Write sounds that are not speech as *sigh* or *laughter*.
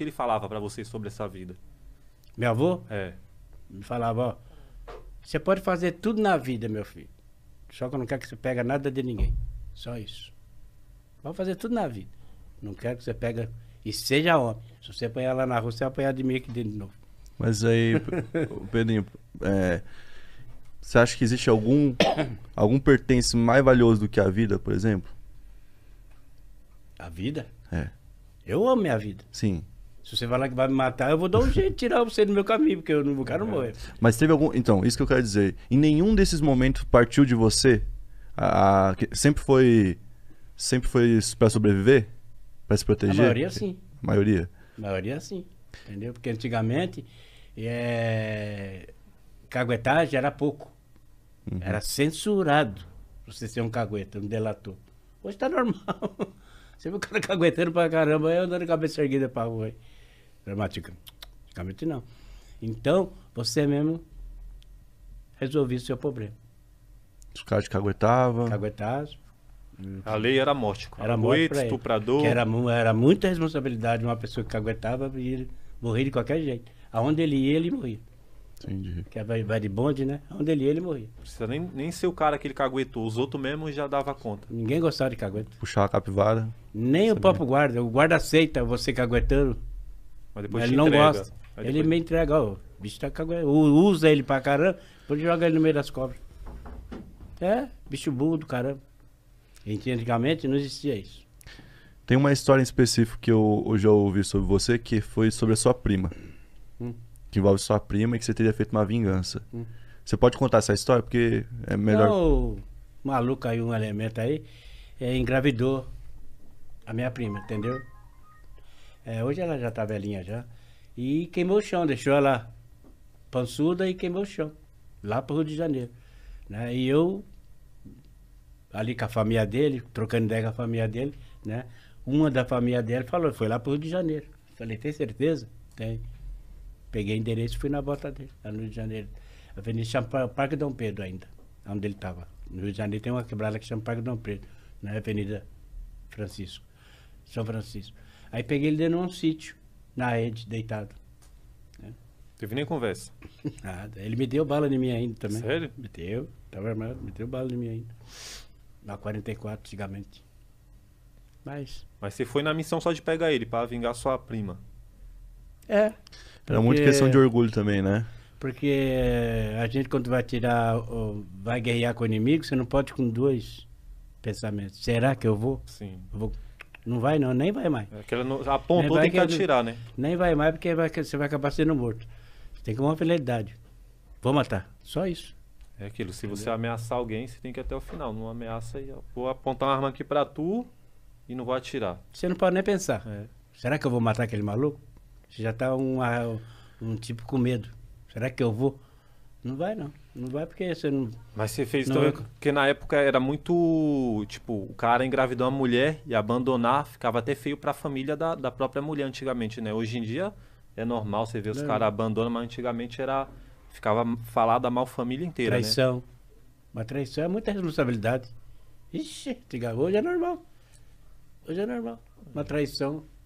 que ele falava para você sobre essa vida? Meu avô? É. Me falava, ó, você pode fazer tudo na vida, meu filho. Só que eu não quero que você pega nada de ninguém. Só isso. Pode fazer tudo na vida. Não quero que você pega e seja homem. Se você apanhar lá na rua, você vai apanhar de mim aqui dentro de novo. Mas aí, *laughs* Pedrinho, é, você acha que existe algum algum pertence mais valioso do que a vida, por exemplo? A vida? É. Eu amo minha vida. Sim. Se você falar que vai me matar, eu vou dar um *laughs* jeito de tirar você do meu caminho, porque eu não quero morrer. Mas teve algum. Então, isso que eu quero dizer. Em nenhum desses momentos partiu de você? A... Sempre foi. Sempre foi para sobreviver? Para se proteger? A maioria sim. A maioria? A maioria sim. Entendeu? Porque antigamente. É... Caguetagem era pouco. Uhum. Era censurado você ser um cagueta, um delator. Hoje tá normal. Você *laughs* vê o cara caguetando pra caramba, eu andando cabeça erguida pra rua. Gramática. Praticamente não. Então, você mesmo resolvia o seu problema. Os caras te caguetavam. Caguetavam. A lei era morte. Cara. Era morte estuprador. Era, era muita responsabilidade uma pessoa que caguetava e morrer de qualquer jeito. Aonde ele ia, ele morria. Entendi. Que é vai, vai de bonde, né? Onde ele ia, ele morria. Precisa nem, nem ser o cara que ele caguetou. Os outros mesmo já dava conta. Ninguém gostava de cagueta. Puxar a capivara. Nem o próprio guarda. O guarda aceita você caguetando. Mas depois Mas ele não gosta. Aí ele depois... me entrega, ó. O bicho tá cagando. Usa ele pra caramba, depois joga ele no meio das cobras. É, bicho burro do caramba. Antigamente não existia isso. Tem uma história em específico que eu, eu já ouvi sobre você que foi sobre a sua prima. Hum. Que envolve sua prima e que você teria feito uma vingança. Hum. Você pode contar essa história? Porque é melhor. Então, maluco aí, um elemento aí, é, engravidou a minha prima, entendeu? É, hoje ela já tá velhinha já. E queimou o chão, deixou ela pançuda e queimou o chão. Lá pro Rio de Janeiro. Né? E eu, ali com a família dele, trocando ideia com a família dele, né? Uma da família dele falou, foi lá pro Rio de Janeiro. Falei, tem certeza? Tem. Peguei endereço e fui na bota dele, lá no Rio de Janeiro. Avenida chama Parque Dom Pedro ainda, onde ele estava. No Rio de Janeiro tem uma quebrada que chama Parque Dom Pedro, na Avenida Francisco. São Francisco. Aí peguei ele dentro de um sítio, na rede, deitado. É. Teve nem conversa. Nada. Ele me deu bala em mim ainda também. Sério? Me deu. Tava armado, me deu bala em mim ainda. Na 44, antigamente. Mas. Mas você foi na missão só de pegar ele, para vingar sua prima. É. Era muito questão de orgulho também, né? Porque eh, a gente quando vai tirar, vai guerrear com o inimigo, você não pode com dois pensamentos. Será que eu vou? Sim. Eu vou não vai não, nem vai mais. Aquela é não, apontou, tem que atirar, né? Nem vai mais, porque vai, você vai acabar sendo morto. Você tem que uma finalidade Vou matar. Só isso. É aquilo, se você ameaçar alguém, você tem que ir até o final. Não ameaça e vou apontar uma arma aqui pra tu e não vou atirar. Você não pode nem pensar. É. Será que eu vou matar aquele maluco? Você já tá um, ah, um tipo com medo. Será que eu vou? Não vai, não. Não vai porque você não. Mas você fez não também. Vai... Porque na época era muito. Tipo, o cara engravidou uma mulher e abandonar ficava até feio pra família da, da própria mulher antigamente, né? Hoje em dia é normal você ver os caras abandonam, mas antigamente era. Ficava da mal família inteira. Né? Traição. Né? Uma traição é muita responsabilidade. Ixi, hoje é normal. Hoje é normal. Uma traição.